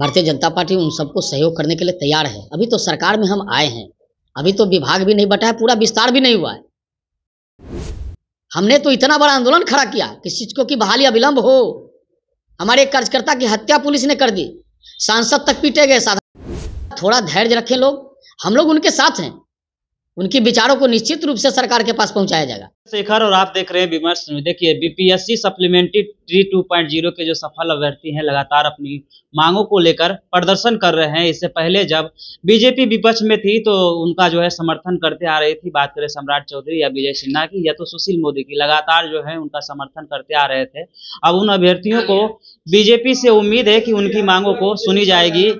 भारतीय जनता पार्टी उन सबको सहयोग करने के लिए तैयार है अभी तो सरकार में हम आए हैं अभी तो विभाग भी नहीं बटा है पूरा विस्तार भी नहीं हुआ है हमने तो इतना बड़ा आंदोलन खड़ा किया किस चीज को बहाली अविलंब हो हमारे एक कार्यकर्ता की हत्या पुलिस ने कर दी सांसद तक पीटे गए साधन थोड़ा धैर्य रखें लोग हम लोग उनके साथ हैं उनके विचारों को निश्चित रूप से सरकार के पास पहुंचाया जाएगा शेखर और आप देख रहे हैं विमर्श में देखिए बीपीएससी सप्लीमेंट्री ट्री टू पॉइंट जीरो के जो सफल अभ्यर्थी हैं लगातार अपनी मांगों को लेकर प्रदर्शन कर रहे हैं इससे पहले जब बीजेपी विपक्ष में थी तो उनका जो है समर्थन करते आ रही थी बात करें सम्राट चौधरी या विजय सिन्हा की या तो सुशील मोदी की लगातार जो है उनका समर्थन करते आ रहे थे अब उन अभ्यर्थियों को बीजेपी से उम्मीद है कि उनकी मांगों को सुनी जाएगी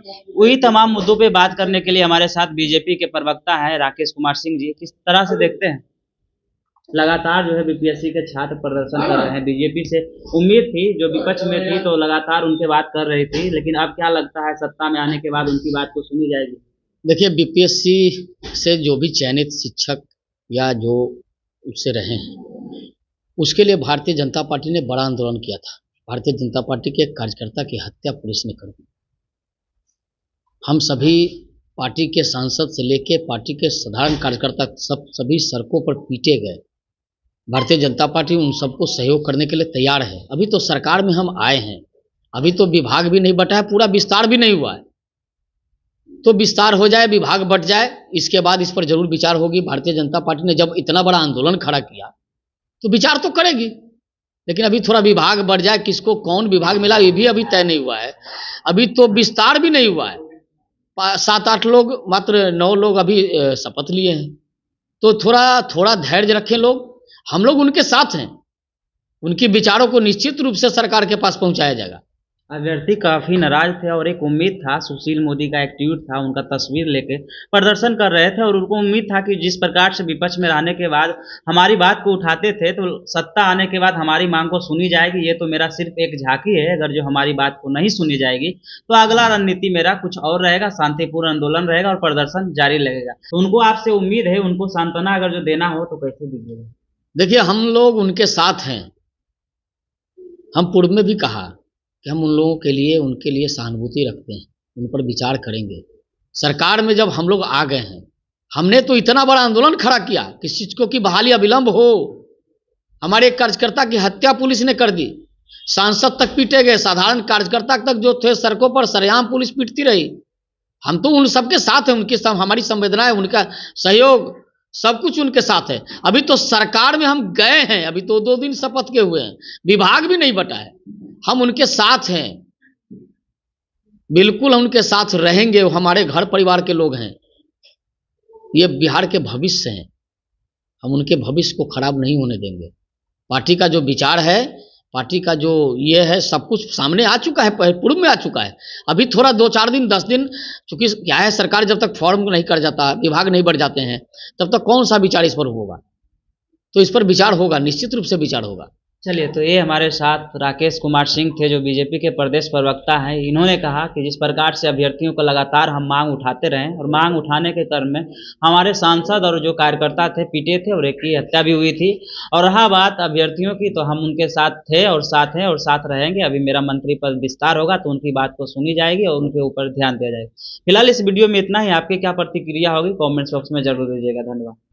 वही तमाम मुद्दों पर बात करने के लिए हमारे साथ बीजेपी के प्रवक्ता हैं राकेश कुमार सिंह जी किस तरह से देखते हैं लगातार जो है बीपीएससी के छात्र प्रदर्शन कर रहे हैं बीजेपी से उम्मीद थी जो विपक्ष में थी तो लगातार उनके बात कर रही थी लेकिन अब क्या लगता है सत्ता में आने के बाद उनकी बात को सुनी जाएगी देखिए बीपीएससी से जो भी चयनित शिक्षक या जो उससे रहे हैं उसके लिए भारतीय जनता पार्टी ने बड़ा आंदोलन किया था भारतीय जनता पार्टी के कार्यकर्ता की हत्या पुलिस ने कर दी हम सभी पार्टी के सांसद से लेके पार्टी के साधारण कार्यकर्ता सब सभी सड़कों पर पीटे गए भारतीय जनता पार्टी उन सबको सहयोग करने के लिए तैयार है अभी तो सरकार में हम आए हैं अभी तो विभाग भी नहीं बटा है पूरा विस्तार भी नहीं हुआ है तो विस्तार हो जाए विभाग बट जाए इसके बाद इस पर जरूर विचार होगी भारतीय जनता पार्टी ने जब इतना बड़ा आंदोलन खड़ा किया तो विचार तो करेगी लेकिन अभी थोड़ा विभाग बढ़ जाए किसको कौन विभाग मिला ये भी अभी तय नहीं हुआ है अभी तो विस्तार भी नहीं हुआ है सात आठ लोग मात्र नौ लोग अभी शपथ लिए हैं तो थोड़ा थोड़ा धैर्य रखें लोग हम लोग उनके साथ हैं उनके विचारों को निश्चित रूप से सरकार के पास पहुंचाया जाएगा अभ्यर्थी काफी नाराज थे और एक उम्मीद था सुशील मोदी का एक ट्वीट था उनका तस्वीर लेके प्रदर्शन कर रहे थे और उनको उम्मीद था कि जिस प्रकार से विपक्ष में रहने के बाद हमारी बात को उठाते थे तो सत्ता आने के बाद हमारी मांग को सुनी जाएगी ये तो मेरा सिर्फ एक झांकी है अगर जो हमारी बात को नहीं सुनी जाएगी तो अगला रणनीति मेरा कुछ और रहेगा शांतिपूर्ण आंदोलन रहेगा और प्रदर्शन जारी रहेगा तो उनको आपसे उम्मीद है उनको सांत्वना अगर जो देना हो तो कैसे दीजिएगा देखिए हम लोग उनके साथ हैं हम पूर्व में भी कहा कि हम उन लोगों के लिए उनके लिए सहानुभूति रखते हैं उन पर विचार करेंगे सरकार में जब हम लोग आ गए हैं हमने तो इतना बड़ा आंदोलन खड़ा किया कि शिक्षकों की बहाली अविलंब हो हमारे एक कार्यकर्ता की हत्या पुलिस ने कर दी सांसद तक पीटे गए साधारण कार्यकर्ता तक जो थे सड़कों पर सरेआम पुलिस पीटती रही हम तो उन सबके साथ हैं उनकी सब हमारी संवेदनाएं उनका सहयोग सब कुछ उनके साथ है अभी तो सरकार में हम गए हैं अभी तो दो दिन शपथ के हुए हैं विभाग भी नहीं बटा है हम उनके साथ हैं बिल्कुल हम उनके साथ रहेंगे वो हमारे घर परिवार के लोग हैं ये बिहार के भविष्य हैं हम उनके भविष्य को खराब नहीं होने देंगे पार्टी का जो विचार है पार्टी का जो ये है सब कुछ सामने आ चुका है पूर्व में आ चुका है अभी थोड़ा दो चार दिन दस दिन चूंकि क्या है सरकार जब तक फॉर्म नहीं कर जाता विभाग नहीं बढ़ जाते हैं तब तक कौन सा विचार इस पर होगा तो इस पर विचार होगा निश्चित रूप से विचार होगा चलिए तो ये हमारे साथ राकेश कुमार सिंह थे जो बीजेपी के प्रदेश प्रवक्ता हैं इन्होंने कहा कि जिस प्रकार से अभ्यर्थियों को लगातार हम मांग उठाते रहे और मांग उठाने के क्रम में हमारे सांसद और जो कार्यकर्ता थे पीटे थे और एक की हत्या भी हुई थी और रहा बात अभ्यर्थियों की तो हम उनके साथ थे और साथ हैं और साथ रहेंगे अभी मेरा मंत्री पद विस्तार होगा तो उनकी बात को सुनी जाएगी और उनके ऊपर ध्यान दिया जाएगा फिलहाल इस वीडियो में इतना ही आपकी क्या प्रतिक्रिया होगी कॉमेंट्स बॉक्स में जरूर दीजिएगा धन्यवाद